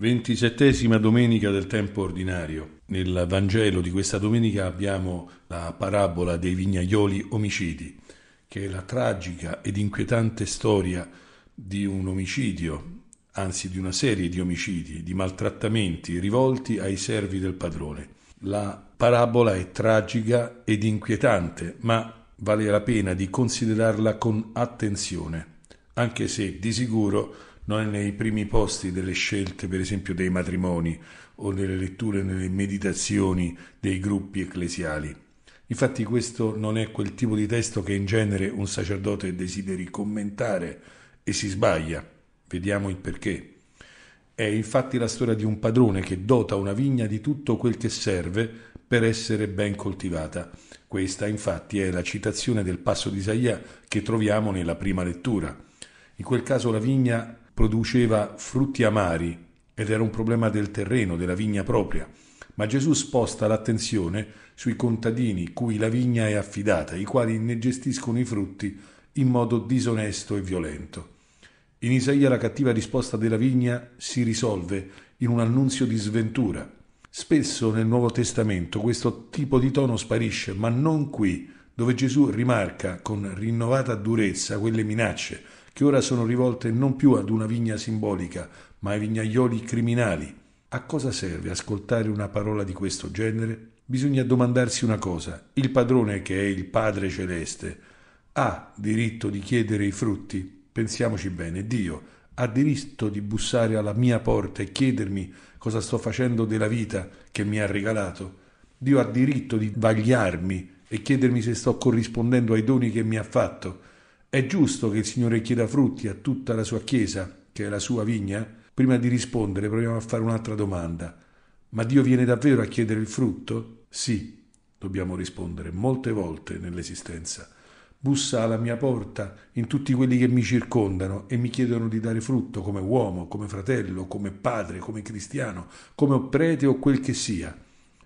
27esima domenica del tempo ordinario. Nel Vangelo di questa domenica abbiamo la parabola dei vignaioli omicidi, che è la tragica ed inquietante storia di un omicidio, anzi di una serie di omicidi, di maltrattamenti rivolti ai servi del padrone. La parabola è tragica ed inquietante, ma vale la pena di considerarla con attenzione anche se di sicuro non è nei primi posti delle scelte, per esempio, dei matrimoni o nelle letture, nelle meditazioni dei gruppi ecclesiali. Infatti questo non è quel tipo di testo che in genere un sacerdote desideri commentare e si sbaglia. Vediamo il perché. È infatti la storia di un padrone che dota una vigna di tutto quel che serve per essere ben coltivata. Questa infatti è la citazione del passo di Isaia che troviamo nella prima lettura. In quel caso la vigna produceva frutti amari ed era un problema del terreno, della vigna propria. Ma Gesù sposta l'attenzione sui contadini cui la vigna è affidata, i quali ne gestiscono i frutti in modo disonesto e violento. In Isaia la cattiva risposta della vigna si risolve in un annunzio di sventura. Spesso nel Nuovo Testamento questo tipo di tono sparisce, ma non qui, dove Gesù rimarca con rinnovata durezza quelle minacce che ora sono rivolte non più ad una vigna simbolica, ma ai vignaioli criminali. A cosa serve ascoltare una parola di questo genere? Bisogna domandarsi una cosa: il padrone, che è il Padre Celeste, ha diritto di chiedere i frutti? Pensiamoci bene, Dio ha diritto di bussare alla mia porta e chiedermi cosa sto facendo della vita che mi ha regalato. Dio ha diritto di vagliarmi e chiedermi se sto corrispondendo ai doni che mi ha fatto. È giusto che il Signore chieda frutti a tutta la sua Chiesa, che è la sua vigna? Prima di rispondere proviamo a fare un'altra domanda. Ma Dio viene davvero a chiedere il frutto? Sì, dobbiamo rispondere molte volte nell'esistenza. Bussa alla mia porta in tutti quelli che mi circondano e mi chiedono di dare frutto come uomo, come fratello, come padre, come cristiano, come prete o quel che sia.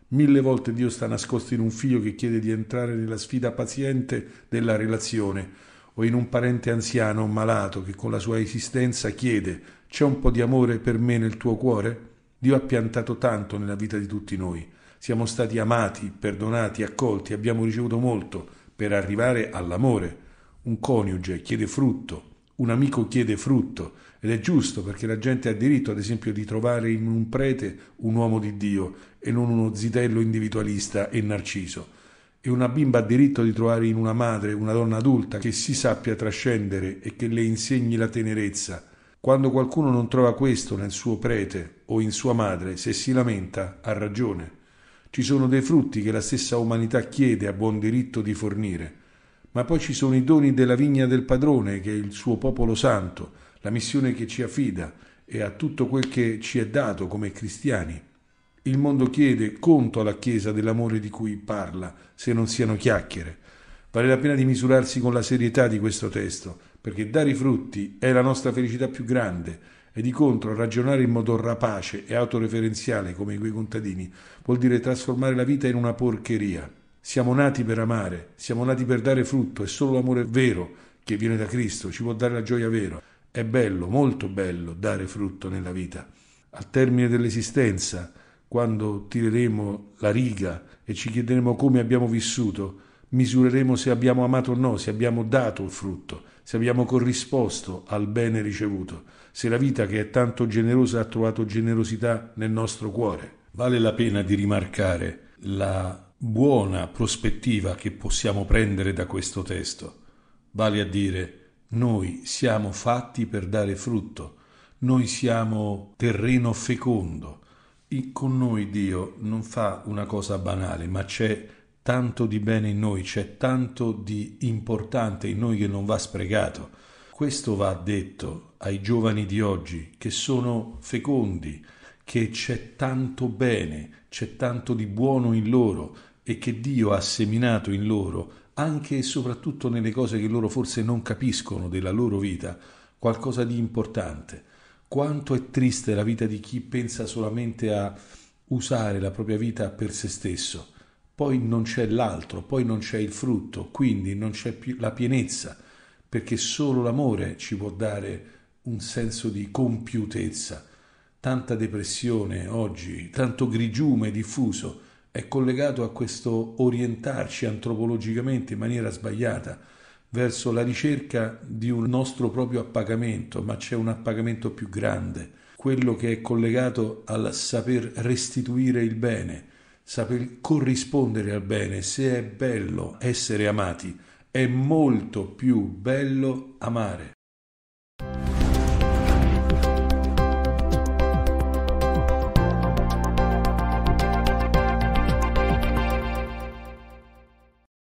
Mille volte Dio sta nascosto in un figlio che chiede di entrare nella sfida paziente della relazione o in un parente anziano o malato che con la sua esistenza chiede c'è un po' di amore per me nel tuo cuore? Dio ha piantato tanto nella vita di tutti noi. Siamo stati amati, perdonati, accolti, abbiamo ricevuto molto per arrivare all'amore. Un coniuge chiede frutto, un amico chiede frutto ed è giusto perché la gente ha diritto ad esempio di trovare in un prete un uomo di Dio e non uno zitello individualista e narciso e una bimba ha diritto di trovare in una madre una donna adulta che si sappia trascendere e che le insegni la tenerezza. Quando qualcuno non trova questo nel suo prete o in sua madre, se si lamenta, ha ragione. Ci sono dei frutti che la stessa umanità chiede a buon diritto di fornire. Ma poi ci sono i doni della vigna del padrone, che è il suo popolo santo, la missione che ci affida e a tutto quel che ci è dato come cristiani. Il mondo chiede conto alla Chiesa dell'amore di cui parla, se non siano chiacchiere. Vale la pena di misurarsi con la serietà di questo testo, perché dare i frutti è la nostra felicità più grande e di contro ragionare in modo rapace e autoreferenziale come quei contadini vuol dire trasformare la vita in una porcheria. Siamo nati per amare, siamo nati per dare frutto e solo l'amore vero che viene da Cristo ci può dare la gioia vera. È bello, molto bello dare frutto nella vita. Al termine dell'esistenza, quando tireremo la riga e ci chiederemo come abbiamo vissuto, misureremo se abbiamo amato o no, se abbiamo dato il frutto, se abbiamo corrisposto al bene ricevuto, se la vita che è tanto generosa ha trovato generosità nel nostro cuore. Vale la pena di rimarcare la buona prospettiva che possiamo prendere da questo testo, vale a dire noi siamo fatti per dare frutto, noi siamo terreno fecondo, con noi Dio non fa una cosa banale, ma c'è tanto di bene in noi, c'è tanto di importante in noi che non va sprecato. Questo va detto ai giovani di oggi che sono fecondi, che c'è tanto bene, c'è tanto di buono in loro e che Dio ha seminato in loro, anche e soprattutto nelle cose che loro forse non capiscono della loro vita, qualcosa di importante quanto è triste la vita di chi pensa solamente a usare la propria vita per se stesso. Poi non c'è l'altro, poi non c'è il frutto, quindi non c'è più la pienezza, perché solo l'amore ci può dare un senso di compiutezza. Tanta depressione oggi, tanto grigiume diffuso, è collegato a questo orientarci antropologicamente in maniera sbagliata verso la ricerca di un nostro proprio appagamento, ma c'è un appagamento più grande, quello che è collegato al saper restituire il bene, saper corrispondere al bene. Se è bello essere amati, è molto più bello amare.